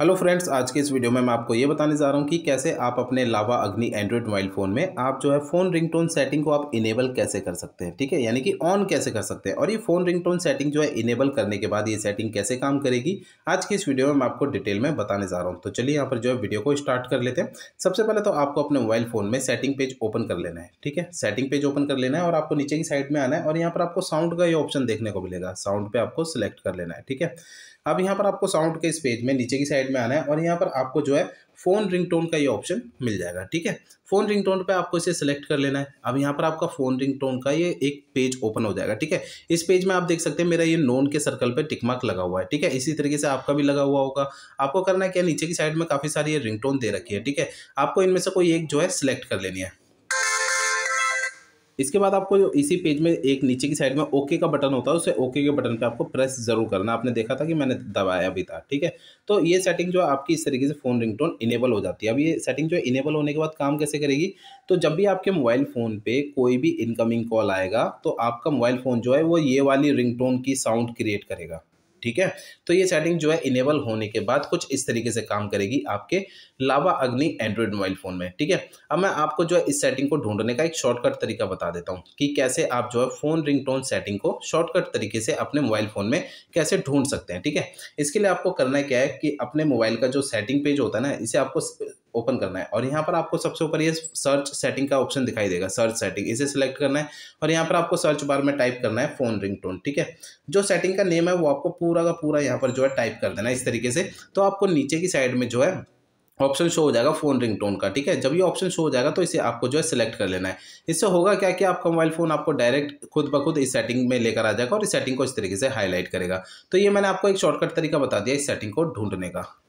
hello friends आज के इस वीडियो में मैं आपको ये बताने जा रहा हूँ कि कैसे आप अपने लावा अग्नि एंड्रॉयड मोबाइल फ़ोन में आप जो है फ़ोन रिंगटोन सेटिंग को आप इनेबल कैसे कर सकते हैं ठीक है यानी कि ऑन कैसे कर सकते हैं और ये फ़ोन रिंगटोन सेटिंग जो है इनेबल करने के बाद ये सेटिंग कैसे काम करेगी आज की इस वीडियो में मैं आपको डिटेल में बताने जा रहा हूँ तो चलिए यहाँ पर जो है वीडियो को स्टार्ट कर लेते हैं सबसे पहले तो आपको अपने मोबाइल फ़ोन में सेटिंग पेज ओपन कर लेना है ठीक है सेटिंग पेज ओपन कर लेना है और आपको नीचे की साइड में आना है और यहाँ पर आपको साउंड का ये ऑप्शन देखने को मिलेगा साउंड पर आपको सिलेक्ट कर लेना है ठीक है अब यहाँ पर आपको साउंड के इस पेज में नीचे की साइड साइड में आना है और यहाँ पर आपको जो है फ़ोन रिंगटोन का ये ऑप्शन मिल जाएगा ठीक है फ़ोन रिंगटोन पे आपको इसे सेलेक्ट कर लेना है अब यहाँ पर आपका फ़ोन रिंगटोन का ये एक पेज ओपन हो जाएगा ठीक है इस पेज में आप देख सकते हैं मेरा ये नोन के सर्कल पे टिक मार्क लगा हुआ है ठीक है इसी तरीके से आपका भी लगा हुआ होगा आपको करना है क्या नीचे की साइड में काफ़ी सारी ये रिंगटोन दे रखी है ठीक है आपको इनमें से कोई एक जो है सिलेक्ट कर लेनी है इसके बाद आपको इसी पेज में एक नीचे की साइड में ओके का बटन होता है उसे ओके के बटन पे आपको प्रेस जरूर करना आपने देखा था कि मैंने दबाया भी था ठीक है तो ये सेटिंग जो आपकी इस तरीके से फ़ोन रिंगटोन इनेबल हो जाती है अब ये सेटिंग जो इनेबल होने के बाद काम कैसे करेगी तो जब भी आपके मोबाइल फ़ोन पे कोई भी इनकमिंग कॉल आएगा तो आपका मोबाइल फ़ोन जो है वो ये वाली रिंग की साउंड क्रिएट करेगा ठीक है तो ये सेटिंग जो है इनेबल होने के बाद कुछ इस तरीके से काम करेगी आपके लावा अग्नि एंड्रॉयड मोबाइल फ़ोन में ठीक है अब मैं आपको जो है इस सेटिंग को ढूंढने का एक शॉर्टकट तरीका बता देता हूँ कि कैसे आप जो है फ़ोन रिंगटोन सेटिंग को शॉर्टकट तरीके से अपने मोबाइल फ़ोन में कैसे ढूंढ सकते हैं ठीक है इसके लिए आपको करना क्या है कि अपने मोबाइल का जो सेटिंग पेज होता है ना इसे आपको ओपन करना है और यहाँ पर आपको सबसे ऊपर ये सर्च सेटिंग का ऑप्शन दिखाई देगा सर्च सेटिंग इसे सिलेक्ट करना है और यहाँ पर आपको सर्च बार में टाइप करना है फ़ोन रिंग ठीक है जो सेटिंग का नेम है वो आपको पूरा का पूरा यहाँ पर जो है टाइप कर देना है इस तरीके से तो आपको नीचे की साइड में जो है ऑप्शन शो हो जाएगा फ़ोन रिंगटोन का ठीक है जब ये ऑप्शन शो हो जाएगा तो इसे आपको जो है सिलेक्ट कर लेना है इससे होगा क्या कि आपका मोबाइल फ़ोन आपको डायरेक्ट खुद ब खुद इस सेटिंग में लेकर आ जाएगा और इस सेटिंग को इस तरीके से हाईलाइट करेगा तो ये मैंने आपको एक शॉर्टकट तरीका बता दिया इस सेटिंग को ढूंढने का